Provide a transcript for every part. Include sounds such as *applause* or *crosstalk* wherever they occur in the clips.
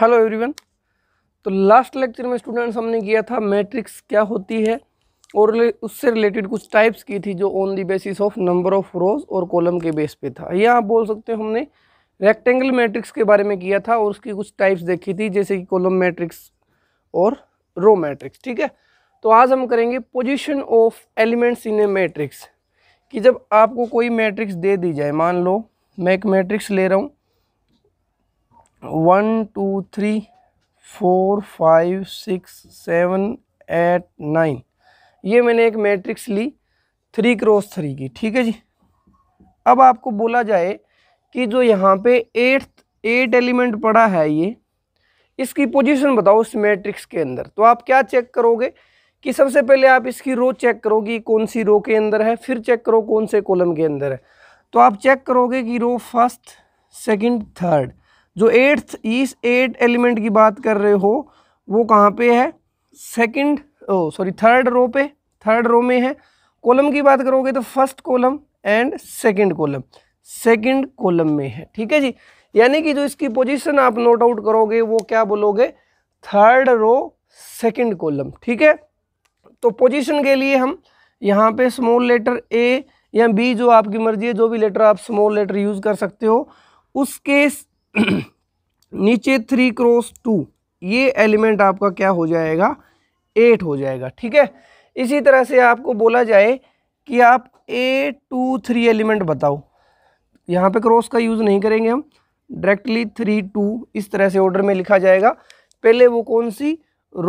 hello everyone तो last lecture में students हमने किया था मैट्रिक्स क्या होती है और उससे रिलेटेड कुछ टाइप्स की थी जो on the basis of number of rows और कॉलम के बेस पे था या आप बोल सकते हो हमने रेक्टेंगल मैट्रिक्स के बारे में किया था और उसकी कुछ टाइप्स देखी थी जैसे कि कॉलम मैट्रिक्स और रो मैट्रिक्स ठीक है तो आज हम करेंगे position of elements in a matrix कि जब आपको कोई मैट्रिक्स दे दी जाए मान लो मैं एक मैट्रिक्स ले रहा हूँ one two three four five six seven eight nine ये मैंने एक मैट्रिक्स ली थ्री क्रॉस थ्री की ठीक है जी अब आपको बोला जाए कि जो यहाँ पे एट्थ एट एलिमेंट पड़ा है ये इसकी पोजीशन बताओ उस मैट्रिक्स के अंदर तो आप क्या चेक करोगे कि सबसे पहले आप इसकी रो चेक करोगे कौन सी रो के अंदर है फिर चेक करो कौन से कॉलम के अंदर है तो आप चेक करोगे कि रो फर्स्ट सेकंड थर्ड जो एट्थ इस एट एलिमेंट की बात कर रहे हो वो कहाँ पे है second oh sorry third row पे थर्ड रो में है कॉलम की बात करोगे तो first column and second column second column में है ठीक है जी यानी कि जो इसकी पोजीशन आप नोट आउट करोगे वो क्या बोलोगे थर्ड रो सेकंड कॉलम ठीक है तो पोजीशन के लिए हम यहाँ पे स्मॉल लेटर ए या बी जो आपकी मर्जी है जो भी लेटर आप स्मॉल लेटर यूज़ कर सकते हो उसके *clears throat* नीचे थ्री क्रॉस टू ये एलिमेंट आपका क्या हो जाएगा एट हो जाएगा ठीक है इसी तरह से आपको बोला जाए कि आप ए टू थ्री एलिमेंट बताओ यहाँ पे क्रॉस का यूज़ नहीं करेंगे हम डायरेक्टली थ्री टू इस तरह से ऑर्डर में लिखा जाएगा पहले वो कौन सी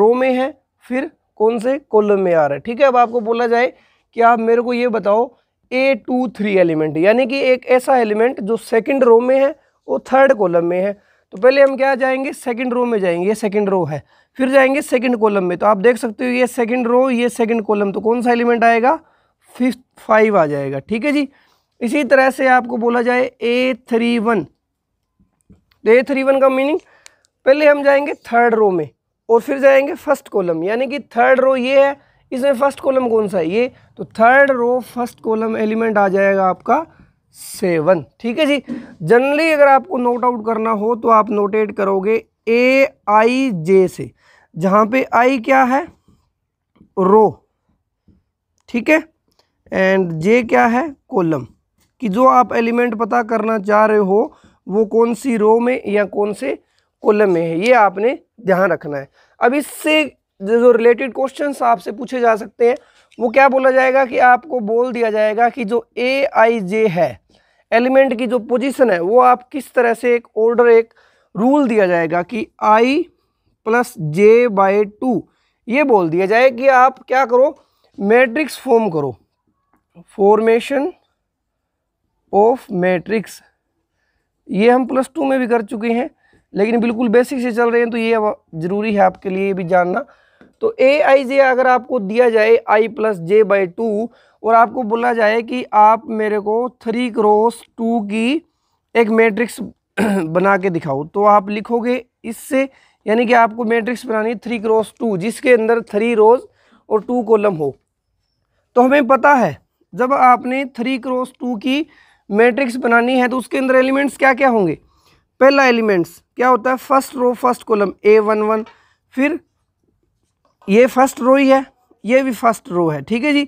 रो में है फिर कौन से कॉलम में आ रहा है ठीक है अब आपको बोला जाए कि आप मेरे को ये बताओ ए टू थ्री एलिमेंट यानी कि एक ऐसा एलिमेंट जो सेकंड रो में है वो थर्ड कॉलम में है तो पहले हम क्या जाएंगे सेकंड रो में जाएंगे ये सेकंड रो है फिर जाएंगे सेकंड कॉलम में तो आप देख सकते हो ये सेकंड रो ये सेकंड कॉलम तो कौन सा एलिमेंट आएगा फिफ्थ फाइव आ जाएगा ठीक है जी इसी तरह से आपको बोला जाए ए थ्री वन तो ए थ्री वन का मीनिंग पहले हम जाएंगे थर्ड रो में और फिर जाएंगे फर्स्ट कॉलम यानी कि थर्ड रो ये है इसमें फर्स्ट कॉलम कौन सा है ये तो third row first column element आ जाएगा आपका सेवन ठीक है जी जनरली अगर आपको नोट आउट करना हो तो आप नोटेट करोगे ए आई जे से जहां पे आई क्या है रो ठीक है एंड जे क्या है कोलम कि जो आप एलिमेंट पता करना चाह रहे हो वो कौन सी रो में या कौन से कोलम में है ये आपने ध्यान रखना है अब इससे जो रिलेटेड क्वेश्चन आपसे पूछे जा सकते हैं वो क्या बोला जाएगा कि आपको बोल दिया जाएगा कि जो ए आई जे है एलिमेंट की जो पोजीशन है वो आप किस तरह से एक ऑर्डर एक रूल दिया जाएगा कि i plus j by two ये बोल दिया जाए कि आप क्या करो मैट्रिक्स फॉर्म करो फॉर्मेशन ऑफ मैट्रिक्स ये हम प्लस टू में भी कर चुके हैं लेकिन बिल्कुल बेसिक से चल रहे हैं तो ये ज़रूरी है आपके लिए भी जानना तो ए आई जे अगर आपको दिया जाए i plus j by two और आपको बोला जाए कि आप मेरे को थ्री क्रॉस टू की एक मैट्रिक्स *clears throat* बना के दिखाओ तो आप लिखोगे इससे यानी कि आपको मैट्रिक्स बनानी थ्री क्रॉस टू जिसके अंदर थ्री रोज और टू कॉलम हो तो हमें पता है जब आपने थ्री क्रॉस टू की मैट्रिक्स बनानी है तो उसके अंदर एलिमेंट्स क्या क्या होंगे पहला एलिमेंट्स क्या होता है first row first column a one one फिर ये फर्स्ट रो ही है ये भी फर्स्ट रो है ठीक है जी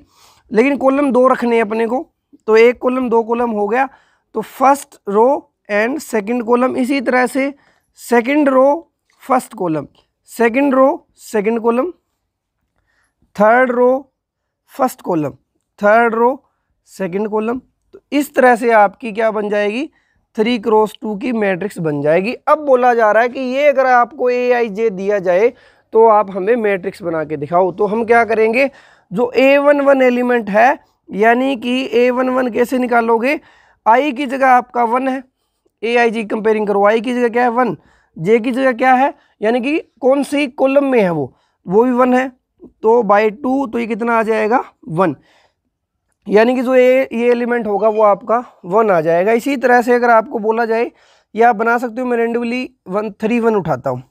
लेकिन कॉलम दो रखने हैं अपने को तो एक कॉलम दो कॉलम हो गया तो first row and second column इसी तरह से second row first column second row second column third row first column third row second column तो इस तरह से आपकी क्या बन जाएगी थ्री क्रॉस टू की मैट्रिक्स बन जाएगी अब बोला जा रहा है कि ये अगर आपको ए आई जे दिया जाए तो आप हमें मैट्रिक्स बना के दिखाओ तो हम क्या करेंगे जो ए वन वन एलिमेंट है यानी कि ए वन वन कैसे निकालोगे आई की जगह आपका वन है ए आई जी कंपेयरिंग करो आई की जगह क्या है वन जे की जगह क्या है यानी कि कौन सी कॉलम में है वो वो भी वन है तो बाई टू तो ये कितना आ जाएगा वन यानी कि जो ए ये एलिमेंट होगा वो आपका वन आ जाएगा इसी तरह से अगर आपको बोला जाए या आप बना सकते हो मैं रेंडमली वन थ्री वन उठाता हूँ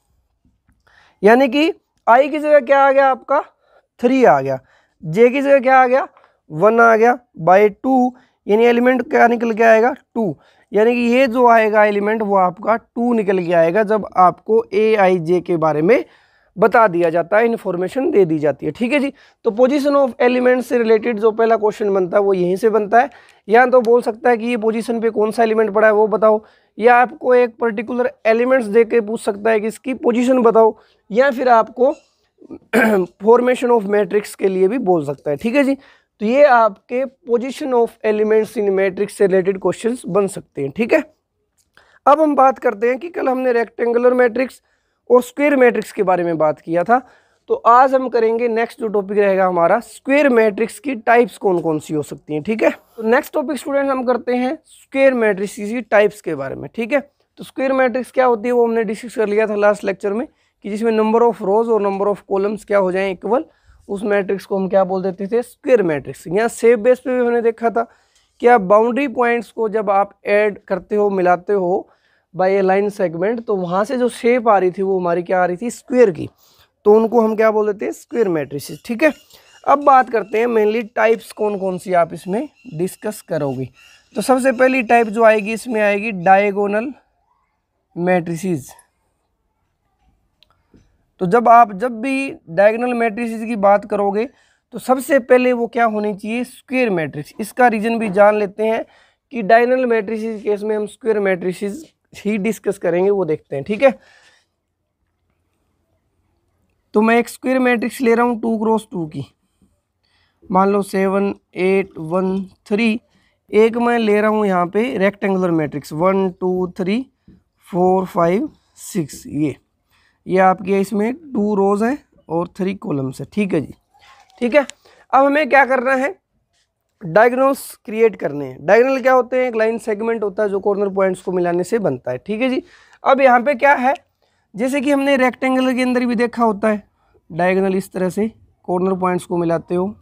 यानी कि आई की जगह क्या आ गया आपका थ्री आ गया जे की जगह क्या आ गया वन आ गया बाई टू यानी एलिमेंट क्या निकल के आएगा टू यानी कि ये जो आएगा एलिमेंट वो आपका टू निकल के आएगा जब आपको ए आई जे के बारे में बता दिया जाता है इन्फॉर्मेशन दे दी जाती है ठीक है जी तो पोजीशन ऑफ एलिमेंट से रिलेटेड जो पहला क्वेश्चन बनता है वो यहीं से बनता है या तो बोल सकता है कि ये पोजीशन पे कौन सा एलिमेंट पड़ा है वो बताओ या आपको एक पर्टिकुलर एलिमेंट्स दे के पूछ सकता है कि इसकी पोजीशन बताओ या फिर आपको फॉर्मेशन ऑफ मैट्रिक्स के लिए भी बोल सकता है ठीक है जी तो ये आपके position of elements in matrix से रिलेटेड क्वेश्चंस बन सकते हैं ठीक है अब हम बात करते हैं कि कल हमने रेक्टेंगुलर मैट्रिक्स और स्क्वेयर मैट्रिक्स के बारे में बात किया था तो आज हम करेंगे नेक्स्ट जो टॉपिक रहेगा हमारा स्क्वेयर मैट्रिक्स की टाइप्स कौन कौन सी हो सकती हैं ठीक है तो नेक्स्ट टॉपिक स्टूडेंट हम करते हैं स्क्वेयर मैट्रिक्स की टाइप्स के बारे में ठीक है तो स्क्वेयर मैट्रिक्स क्या होती है वो हमने डिस्कस कर लिया था लास्ट लेक्चर में कि जिसमें नंबर ऑफ रोज और नंबर ऑफ कॉलम्स क्या हो जाए इक्वल उस मैट्रिक्स को हम क्या बोल देते थे स्क्वेयर मैट्रिक्स यहाँ सेफ बेस पे भी हमने देखा था कि आप बाउंड्री पॉइंट्स को जब आप ऐड करते हो मिलाते हो बाय ए लाइन सेगमेंट तो वहाँ से जो शेप आ रही थी वो हमारी क्या आ रही थी स्क्वेयर की तो उनको हम क्या बोल देते हैं स्क्वेयर मैट्रिक्स ठीक है अब बात करते हैं मेनली टाइप्स कौन कौन सी आप इसमें डिस्कस करोगे तो सबसे पहली टाइप जो आएगी इसमें आएगी डायगोनल मैट्रिसेस तो जब आप जब भी डायगनल मैट्रिक्स की बात करोगे तो सबसे पहले वो क्या होनी चाहिए स्क्वेयर मैट्रिक्स इसका रीज़न भी जान लेते हैं कि डायगनल मैट्रिक्स केस में हम स्क्वेयर मैट्रिक्स ही डिस्कस करेंगे वो देखते हैं ठीक है तो मैं एक स्क्वेयर मैट्रिक्स ले रहा हूँ टू क्रॉस टू की मान लो सेवन एट वन थ्री एक मैं ले रहा हूँ यहाँ पे rectangular matrix one two three four five six ये ये आपके इसमें टू रोज़ हैं और थ्री कॉलम्स है ठीक है जी ठीक है अब हमें क्या करना है डायग्नोस क्रिएट करने हैं डायग्नल क्या होते हैं एक लाइन सेगमेंट होता है जो कॉर्नर पॉइंट्स को मिलाने से बनता है ठीक है जी अब यहाँ पे क्या है जैसे कि हमने रेक्टेंगल के अंदर भी देखा होता है डायगनल इस तरह से कॉर्नर पॉइंट्स को मिलाते हो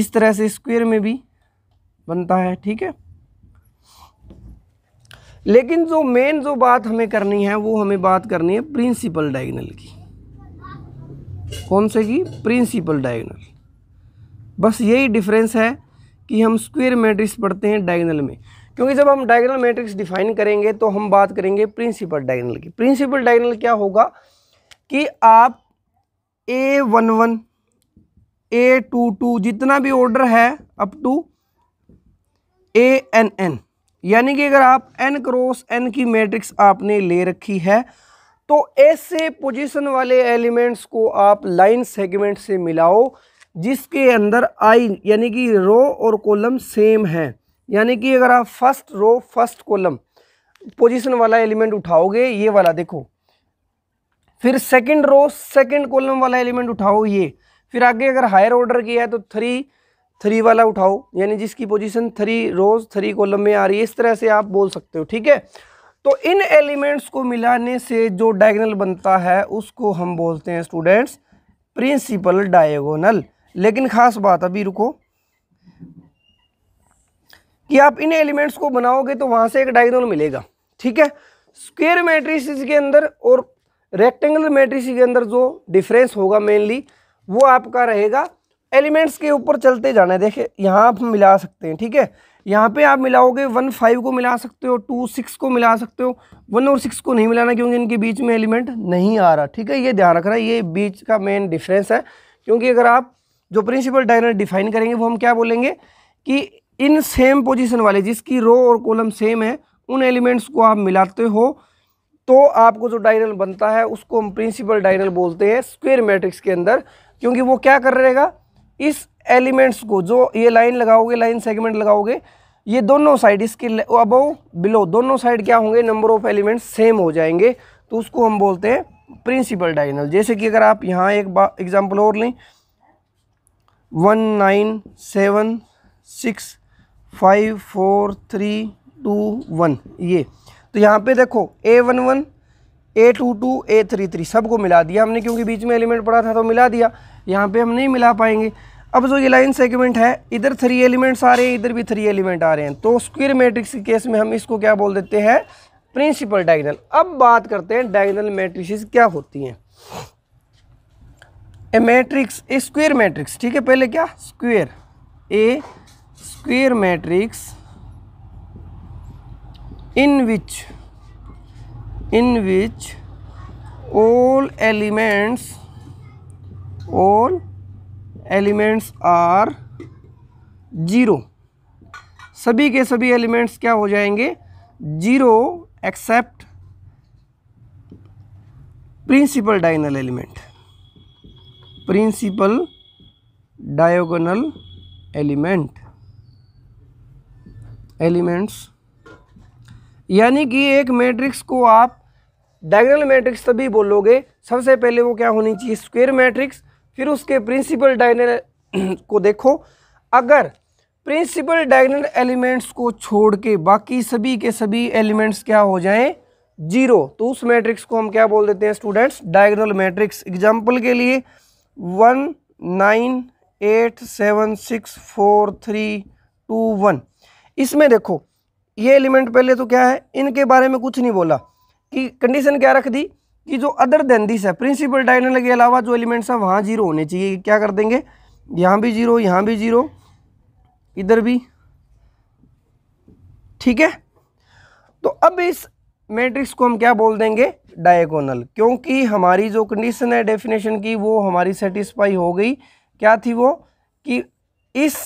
इस तरह से स्क्वेयर में भी बनता है ठीक है लेकिन जो मेन जो बात हमें करनी है वो हमें बात करनी है प्रिंसिपल डायगनल की कौन से की प्रिंसिपल डायगनल बस यही डिफरेंस है कि हम स्क्वेयर मैट्रिक्स पढ़ते हैं डायगनल में क्योंकि जब हम डायगनल मैट्रिक्स डिफाइन करेंगे तो हम बात करेंगे प्रिंसिपल डायगनल की प्रिंसिपल डायगनल क्या होगा कि आप a one one a two two जितना भी ऑर्डर है up to a n n यानी कि अगर आप एन क्रॉस एन की मैट्रिक्स आपने ले रखी है तो ऐसे पोजीशन वाले एलिमेंट्स को आप लाइन सेगमेंट से मिलाओ जिसके अंदर आई यानी कि रो और कॉलम सेम है यानी कि अगर आप first row first column position वाला एलिमेंट उठाओगे ये वाला देखो फिर सेकंड रो सेकंड कॉलम वाला एलिमेंट उठाओ ये फिर आगे अगर हायर ऑर्डर किया है तो थ्री थ्री वाला उठाओ यानी जिसकी position three rows three column में आ रही है इस तरह से आप बोल सकते हो ठीक है तो इन एलिमेंट्स को मिलाने से जो डायगोनल बनता है उसको हम बोलते हैं स्टूडेंट्स प्रिंसिपल डायगोनल लेकिन ख़ास बात अभी रुको कि आप इन एलिमेंट्स को बनाओगे तो वहां से एक डायगोनल मिलेगा ठीक है स्क्वेयर मैट्रिसेस के अंदर और रेक्टेंगुलर मैट्रिस के अंदर जो डिफरेंस होगा मेनली वो आपका रहेगा एलिमेंट्स के ऊपर चलते जाना है देखिए यहाँ आप मिला सकते हैं ठीक है यहाँ पे आप मिलाओगे वन फाइव को मिला सकते हो टू सिक्स को मिला सकते हो वन और सिक्स को नहीं मिलाना क्योंकि इनके बीच में एलिमेंट नहीं आ रहा ठीक है ये ध्यान रखना ये बीच का मेन डिफरेंस है क्योंकि अगर आप जो प्रिंसिपल डायनर डिफाइन करेंगे वो हम क्या बोलेंगे कि इन सेम पोजिशन वाले जिसकी रो और कॉलम सेम है उन एलिमेंट्स को आप मिलाते हो तो आपको जो डायनल बनता है उसको हम प्रिंसिपल डायनल बोलते हैं स्क्वेयर मैट्रिक्स के अंदर क्योंकि वो क्या कर रहेगा इस एलिमेंट्स को जो ये लाइन लगाओगे लाइन सेगमेंट लगाओगे ये दोनों साइड इसके अब बिलो दोनों साइड क्या होंगे नंबर ऑफ एलिमेंट्स सेम हो जाएंगे तो उसको हम बोलते हैं प्रिंसिपल डायगनल जैसे कि अगर आप यहाँ एक एग्जाम्पल और लें one nine seven six five four three two one ये तो यहाँ पे देखो a one one a two two a three three सबको मिला दिया हमने क्योंकि बीच में एलिमेंट पड़ा था तो मिला दिया यहाँ पे हम नहीं मिला पाएंगे अब जो ये लाइन सेगमेंट है इधर थ्री एलिमेंट्स आ रहे हैं इधर भी थ्री एलिमेंट आ रहे हैं तो स्क्वेयर मैट्रिक्स के केस में हम इसको क्या बोल देते हैं प्रिंसिपल डायगनल अब बात करते हैं डायगनल मैट्रिक्स क्या होती हैं a matrix a square matrix ठीक है पहले क्या square a square matrix in which in which all elements all elements are zero सभी के सभी एलिमेंट्स क्या हो जाएंगे zero except principal diagonal element principal diagonal element elements यानी कि एक मैट्रिक्स को आप डायगोनल मैट्रिक्स तभी बोलोगे सबसे पहले वो क्या होनी चाहिए स्क्वायर मैट्रिक्स फिर उसके प्रिंसिपल डायगनल *clears throat* को देखो अगर प्रिंसिपल डायगनल एलिमेंट्स को छोड़ के बाकी सभी के सभी एलिमेंट्स क्या हो जाएं जीरो तो उस मैट्रिक्स को हम क्या बोल देते हैं स्टूडेंट्स डायगनल मैट्रिक्स एग्जाम्पल के लिए one nine eight seven six four three two one इसमें देखो ये एलिमेंट पहले तो क्या है इनके बारे में कुछ नहीं बोला कि कंडीशन क्या रख दी कि जो अदर देन दिस है प्रिंसिपल डायनल के अलावा जो एलिमेंट्स हैं वहाँ जीरो होने चाहिए क्या कर देंगे यहाँ भी जीरो यहाँ भी जीरो इधर भी ठीक है तो अब इस मैट्रिक्स को हम क्या बोल देंगे डायगोनल क्योंकि हमारी जो कंडीशन है डेफिनेशन की वो हमारी सेटिस्फाई हो गई क्या थी वो कि इस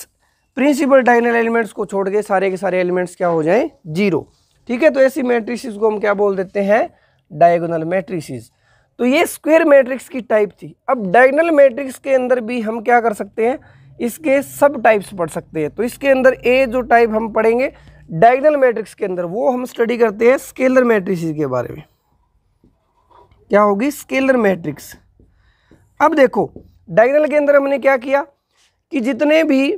प्रिंसिपल डायगोनल एलिमेंट्स को छोड़ के सारे के सारे एलिमेंट्स क्या हो जाएं जीरो ठीक है तो ऐसी मैट्रिक्स को हम क्या बोल देते हैं डायगोनल मैट्रिक्सिस तो ये स्क्वेयर मैट्रिक्स की टाइप थी अब डायगोनल मैट्रिक्स के अंदर भी हम क्या कर सकते हैं इसके सब टाइप्स पढ़ सकते हैं तो इसके अंदर ए जो टाइप हम पढ़ेंगे डायगोनल मैट्रिक्स के अंदर वो हम स्टडी करते हैं स्केलर मैट्रिक्स के बारे में क्या होगी स्केलर मैट्रिक्स अब देखो डायगोनल के अंदर हमने क्या किया कि जितने भी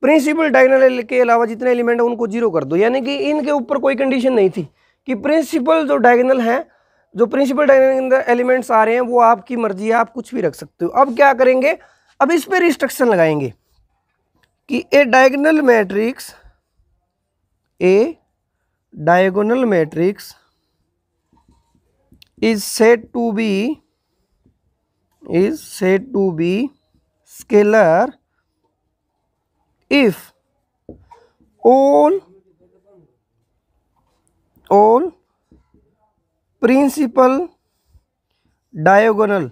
प्रिंसिपल डायगोनल के अलावा जितने एलिमेंट हैं उनको जीरो कर दो यानी कि इनके ऊपर कोई कंडीशन नहीं थी कि प्रिंसिपल जो डायगोनल हैं जो प्रिंसिपल डायनामिक अंदर एलिमेंट्स आ रहे हैं वो आपकी मर्जी है आप कुछ भी रख सकते हो अब क्या करेंगे अब इस पर रिस्ट्रक्शन लगाएंगे कि a diagonal matrix a diagonal matrix is set to be is set to be scalar if all all principal diagonal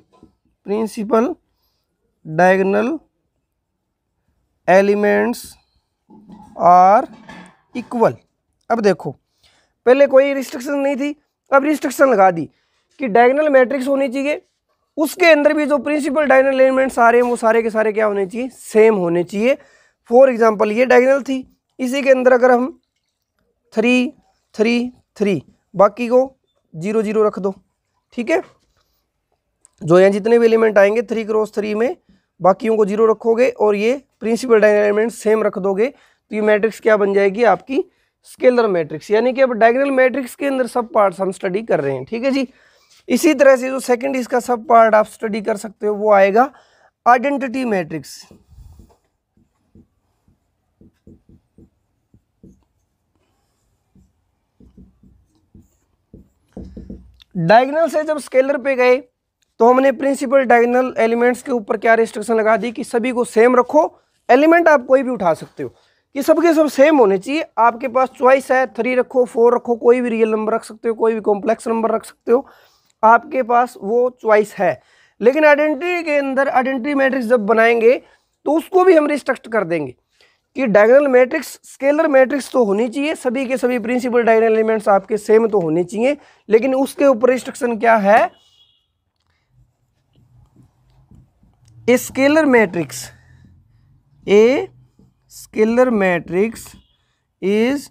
principal diagonal elements are equal अब देखो पहले कोई रिस्ट्रिक्शन नहीं थी अब रिस्ट्रिक्शन लगा दी कि डायगनल मैट्रिक्स होनी चाहिए उसके अंदर भी जो प्रिंसिपल डायगनल एलिमेंट्स आ रहे हैं वो सारे के सारे क्या होने चाहिए सेम होने चाहिए फॉर एग्जांपल ये डायगनल थी इसी के अंदर अगर हम थ्री थ्री थ्री बाकी को जीरो जीरो रख दो ठीक है जो यहाँ जितने भी एलिमेंट आएंगे थ्री क्रॉस थ्री में बाकियों को जीरो रखोगे और ये प्रिंसिपल डायग्राम एलिमेंट सेम रख दोगे तो ये मैट्रिक्स क्या बन जाएगी आपकी स्केलर मैट्रिक्स यानी कि अब डायगनल मैट्रिक्स के अंदर सब पार्ट्स हम स्टडी कर रहे हैं ठीक है जी इसी तरह से जो सेकंड इसका सब पार्ट आप स्टडी कर सकते हो वो आएगा आइडेंटिटी मैट्रिक्स डायगनल से जब स्केलर पे गए तो हमने प्रिंसिपल डायगनल एलिमेंट्स के ऊपर क्या रिस्ट्रिक्शन लगा दी कि सभी को सेम रखो एलिमेंट आप कोई भी उठा सकते हो ये सबके सब सेम होने चाहिए आपके पास चॉइस है थ्री रखो फोर रखो कोई भी रियल नंबर रख सकते हो कोई भी कॉम्प्लेक्स नंबर रख सकते हो आपके पास वो चॉइस है लेकिन आइडेंटिटी के अंदर आइडेंटिटी मैट्रिक्स जब बनाएंगे तो उसको भी हम रिस्ट्रक्ट कर देंगे कि डायगोनल मैट्रिक्स स्केलर मैट्रिक्स तो होनी चाहिए सभी के सभी प्रिंसिपल डायगोनल एलिमेंट्स आपके सेम तो होने चाहिए लेकिन उसके ऊपर इंस्ट्रक्शन क्या है scalar matrix a scalar matrix is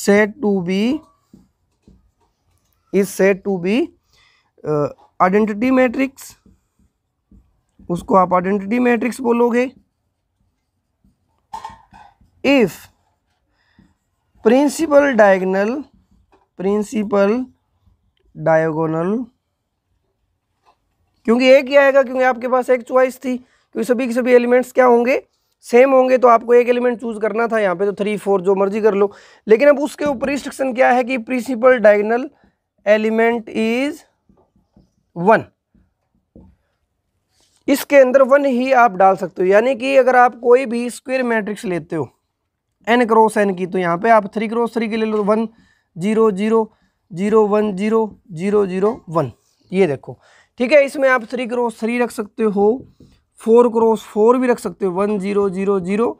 set to be is set to be identity matrix उसको आप आइडेंटिटी मैट्रिक्स बोलोगे if principal diagonal principal diagonal क्योंकि एक ही आएगा क्योंकि आपके पास एक चॉइस थी क्योंकि सभी के सभी एलिमेंट्स क्या होंगे सेम होंगे तो आपको एक एलिमेंट चूज करना था यहाँ पे तो थ्री फोर जो मर्जी कर लो लेकिन अब उसके ऊपर रिस्ट्रिक्शन क्या है कि principal diagonal element is one इसके अंदर वन ही आप डाल सकते हो यानी कि अगर आप कोई भी स्क्वेयर मैट्रिक्स लेते हो एन क्रॉस एन की तो यहाँ पे आप थ्री क्रॉस थ्री की ले लो one zero zero zero one zero zero zero one ये देखो ठीक है इसमें आप थ्री क्रॉस थ्री रख सकते हो फोर क्रॉस फोर भी रख सकते हो one zero zero zero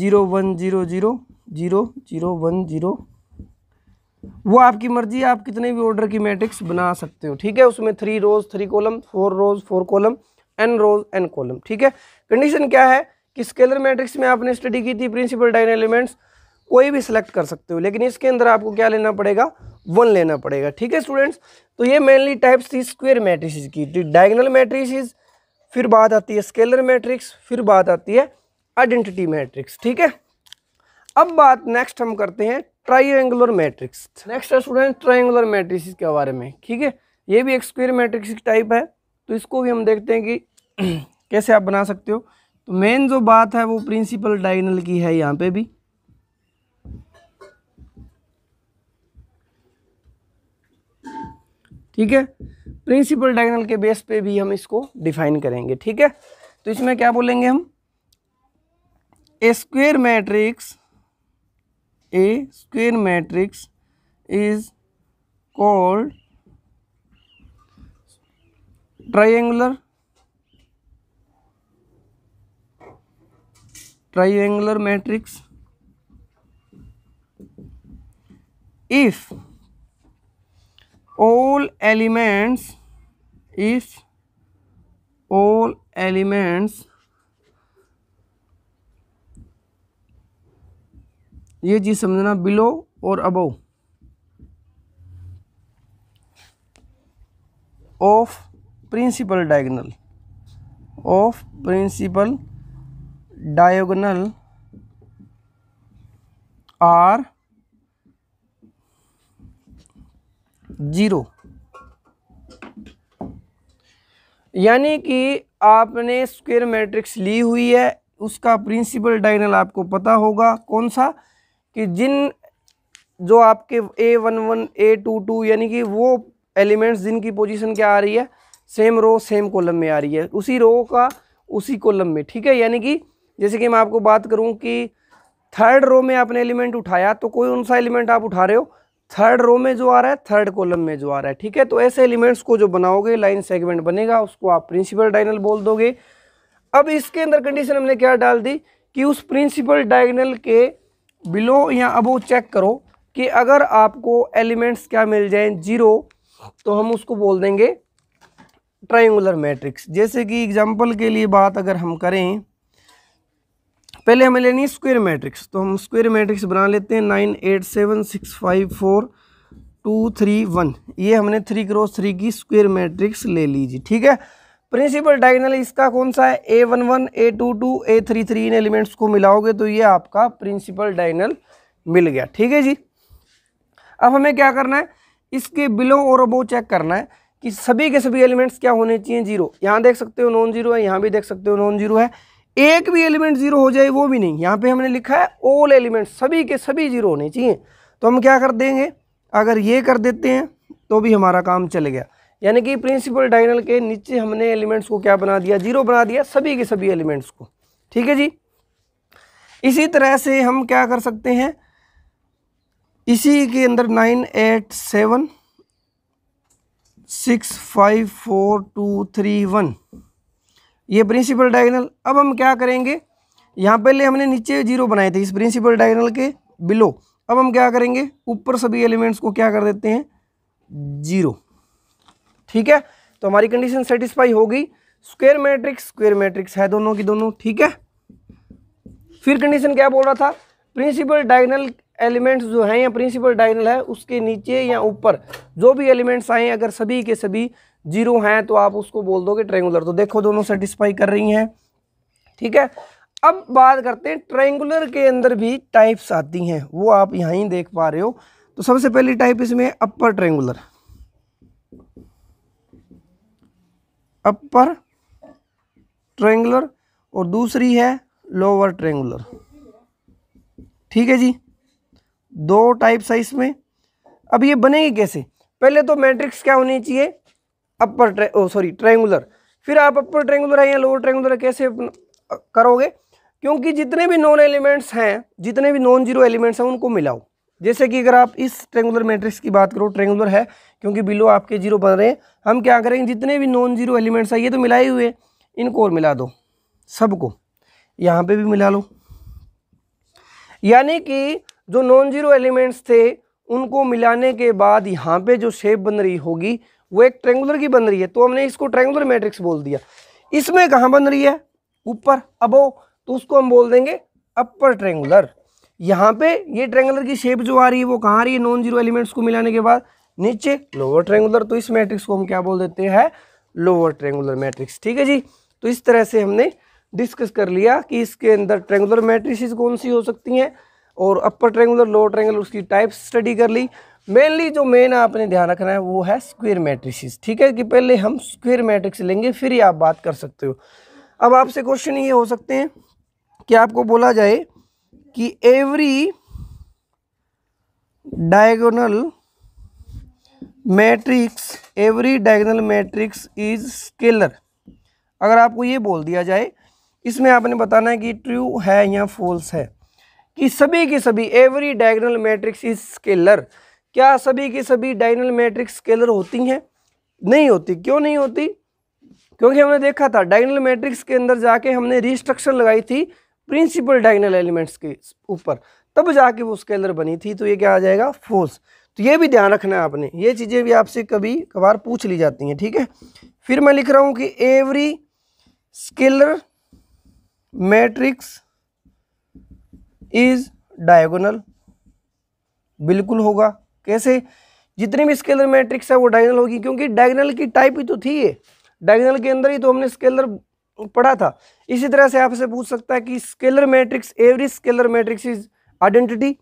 zero one zero zero zero zero one zero वो आपकी मर्जी आप कितने भी ऑर्डर की मैट्रिक्स बना सकते हो ठीक है उसमें three rows three column four rows four column n rows n column ठीक है कंडीशन क्या है कि स्केलर मैट्रिक्स में आपने स्टडी की थी प्रिंसिपल डाइन एलिमेंट्स कोई भी सिलेक्ट कर सकते हो लेकिन इसके अंदर आपको क्या लेना पड़ेगा वन लेना पड़ेगा ठीक है स्टूडेंट्स तो ये मेनली टाइप्स थी स्क्वेयर मैट्रिसेस की डायगनल तो मैट्रिसेस फिर बात आती है स्केलर मैट्रिक्स फिर बात आती है आइडेंटिटी मैट्रिक्स ठीक है अब बात नेक्स्ट हम करते हैं ट्राइंगुलर मैट्रिक्स नेक्स्ट है स्टूडेंट ट्राइंगुलर मैट्रिक के बारे में ठीक है ये भी एक स्क्वेयर मैट्रिक्स टाइप है तो इसको भी हम देखते हैं कि *clears throat* कैसे आप बना सकते हो तो मेन जो बात है वो प्रिंसिपल डायगनल की है यहाँ पे भी ठीक है प्रिंसिपल डायगनल के बेस पे भी हम इसको डिफाइन करेंगे ठीक है तो इसमें क्या बोलेंगे हम a square matrix a square matrix is called triangular triangular matrix if all elements if all elements ये चीज समझना बिलो और above of principal diagonal of principal diagonal are zero यानी कि आपने स्क्वायर मैट्रिक्स ली हुई है उसका प्रिंसिपल डायगनल आपको पता होगा कौन सा कि जिन जो आपके a one one a two two यानी कि वो एलिमेंट्स जिनकी पोजीशन क्या आ रही है सेम रो सेम कॉलम में आ रही है उसी रो का उसी कॉलम में ठीक है यानी कि जैसे कि मैं आपको बात करूं कि थर्ड रो में आपने एलिमेंट उठाया तो कोई सा एलिमेंट आप उठा रहे हो थर्ड रो में जो आ रहा है थर्ड कॉलम में जो आ रहा है ठीक है तो ऐसे एलिमेंट्स को जो बनाओगे लाइन सेगमेंट बनेगा उसको आप प्रिंसिपल डायगनल बोल दोगे अब इसके अंदर कंडीशन हमने क्या डाल दी कि उस प्रिंसिपल डायगनल के बिलो या अबो चेक करो कि अगर आपको एलिमेंट्स क्या मिल जाए जीरो तो हम उसको बोल देंगे ट्राइंगुलर मैट्रिक्स जैसे कि एग्जाम्पल के लिए बात अगर हम करें पहले हमें लेनी है स्क्वेयर मैट्रिक्स तो हम स्क्वेयर मैट्रिक्स बना लेते हैं nine eight seven six five four two three one ये हमने थ्री क्रॉस थ्री की स्क्वेयर मैट्रिक्स ले लीजिए ठीक है प्रिंसिपल डायगनल इसका कौन सा है a one one a two two a three three इन एलिमेंट्स को मिलाओगे तो ये आपका प्रिंसिपल डायगनल मिल गया ठीक है जी अब हमें क्या करना है इसके बिलो और अबो चेक करना है कि सभी के सभी एलिमेंट्स क्या होने चाहिए जीरो यहाँ देख सकते हो नॉन जीरो है यहाँ भी देख सकते हो नॉन जीरो है एक भी एलिमेंट जीरो हो जाए वो भी नहीं यहाँ पे हमने लिखा है ऑल एलिमेंट सभी के सभी जीरो होने चाहिए तो हम क्या कर देंगे अगर ये कर देते हैं तो भी हमारा काम चल गया यानी कि प्रिंसिपल डायगनल के नीचे हमने एलिमेंट्स को क्या बना दिया जीरो बना दिया सभी के सभी एलिमेंट्स को ठीक है जी इसी तरह से हम क्या कर सकते हैं इसी के अंदर nine eight seven six five four two three one ये प्रिंसिपल डायगनल अब हम क्या करेंगे यहाँ पहले हमने नीचे जीरो बनाए थे इस प्रिंसिपल डायगनल के बिलो अब हम क्या करेंगे ऊपर सभी एलिमेंट्स को क्या कर देते हैं जीरो ठीक है तो हमारी कंडीशन सेटिस्फाई हो गई स्क्वेयर मैट्रिक्स स्क्वेयर मैट्रिक्स है दोनों की दोनों ठीक है फिर कंडीशन क्या बोल रहा था प्रिंसिपल डायगनल एलिमेंट्स जो हैं या प्रिंसिपल डायगनल है उसके नीचे या ऊपर जो भी एलिमेंट्स आए अगर सभी के सभी जीरो हैं तो आप उसको बोल दोगे ट्रेंगुलर तो देखो दोनों सेटिस्फाई कर रही हैं ठीक है अब बात करते हैं ट्रेंगुलर के अंदर भी टाइप्स आती हैं वो आप यहाँ ही देख पा रहे हो तो सबसे पहली टाइप इसमें अपर ट्रेंगुलर अपर ट्रेंगुलर और दूसरी है लोअर ट्रेंगुलर ठीक है जी दो टाइप्स है इसमें अब ये बनेगी कैसे पहले तो मैट्रिक्स क्या होनी चाहिए अपर ट्रे सॉरी ट्रेंगुलर फिर आप अपर ट्रेंगुलर है या लोअर ट्रेंगुलर कैसे करोगे क्योंकि जितने भी नॉन एलिमेंट्स हैं जितने भी नॉन जीरो एलिमेंट्स हैं उनको मिलाओ जैसे कि अगर आप इस ट्रेंगुलर मैट्रिक्स की बात करो ट्रेंगुलर है क्योंकि बिलो आपके जीरो बन रहे हैं हम क्या करेंगे जितने भी नॉन जीरो एलिमेंट्स हैं ये तो मिलाए हुए इनको और मिला दो सबको यहाँ पे भी मिला लो यानी कि जो नॉन जीरो एलिमेंट्स थे उनको मिलाने के बाद यहाँ पे जो शेप बन रही होगी वो एक ट्रेंगुलर की बन रही है तो हमने इसको ट्रेंगुलर मैट्रिक्स बोल दिया इसमें कहाँ बन रही है ऊपर अबो तो उसको हम बोल देंगे अपर ट्रेंगुलर यहाँ पे ये ट्रेंगुलर की शेप जो आ रही है वो कहाँ आ रही है नॉन जीरो एलिमेंट्स को मिलाने के बाद नीचे लोअर ट्रेंगुलर तो इस मैट्रिक्स को हम क्या बोल देते हैं लोअर ट्रेंगुलर मैट्रिक्स ठीक है जी तो इस तरह से हमने डिस्कस कर लिया कि इसके अंदर ट्रेंगुलर मैट्रिक्स कौन सी हो सकती हैं और अपर ट्रेंगुलर लोअर ट्रेंगुलर उसकी टाइप स्टडी कर ली मेनली जो मेन आपने ध्यान रखना है वो है स्क्वेयर मैट्रिक ठीक है कि पहले हम स्क्वेयर मैट्रिक्स लेंगे फिर ही आप बात कर सकते हो अब आपसे क्वेश्चन ये हो सकते हैं कि आपको बोला जाए कि every diagonal matrix every diagonal matrix is scalar अगर आपको ये बोल दिया जाए इसमें आपने बताना है कि ट्रू है या फॉल्स है कि सभी के सभी every diagonal matrix is scalar क्या सभी की सभी डाइनल मैट्रिक्स स्केलर होती हैं नहीं होती क्यों नहीं होती क्योंकि हमने देखा था डाइनल मैट्रिक्स के अंदर जाके हमने रिस्ट्रक्शन लगाई थी प्रिंसिपल डाइनल एलिमेंट्स के ऊपर तब जाके वो स्केलर बनी थी तो ये क्या आ जाएगा फोर्स तो ये भी ध्यान रखना है आपने ये चीज़ें भी आपसे कभी कभार पूछ ली जाती हैं ठीक है फिर मैं लिख रहा हूँ कि every scalar matrix is diagonal बिल्कुल होगा कैसे जितनी भी स्केलर मैट्रिक्स है वो डायगनल होगी क्योंकि डायगनल की टाइप ही तो थी ये डायगनल के अंदर ही तो हमने स्केलर पढ़ा था इसी तरह से आपसे पूछ सकता है कि scalar matrix every scalar matrix is identity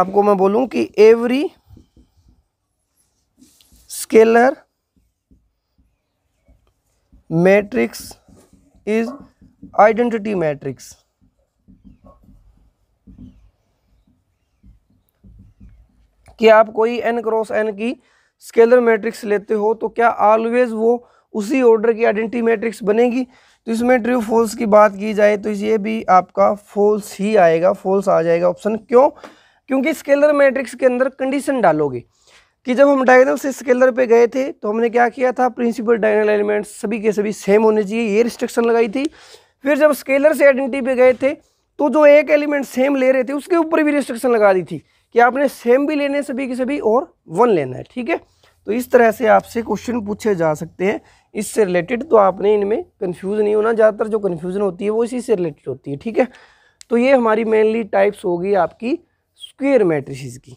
आपको मैं बोलूं कि every scalar matrix is identity matrix कि आप कोई एन क्रॉस एन की स्केलर मैट्रिक्स लेते हो तो क्या ऑलवेज वो उसी ऑर्डर की आइडेंटिटी मैट्रिक्स बनेगी तो इसमें ट्रू फॉल्स की बात की जाए तो ये भी आपका फॉल्स ही आएगा फॉल्स आ जाएगा ऑप्शन क्यों क्योंकि स्केलर मैट्रिक्स के अंदर कंडीशन डालोगे कि जब हम डायगनल से स्केलर पे गए थे तो हमने क्या किया था प्रिंसिपल डायगनल एलिमेंट्स सभी के सभी सेम होने चाहिए ये रिस्ट्रिक्शन लगाई थी फिर जब स्केलर से आइडेंटिटी पे गए थे तो जो एक एलिमेंट सेम ले रहे थे उसके ऊपर भी रिस्ट्रिक्शन लगा दी थी कि आपने सेम भी लेने सभी के सभी और वन लेना है ठीक है तो इस तरह से आपसे क्वेश्चन पूछे जा सकते हैं इससे रिलेटेड तो आपने इनमें कन्फ्यूज़ नहीं होना ज़्यादातर जो कन्फ्यूज़न होती है वो इसी से रिलेटेड होती है ठीक है तो ये हमारी मेनली टाइप्स होगी आपकी स्क्वेयर मैट्रिसेस की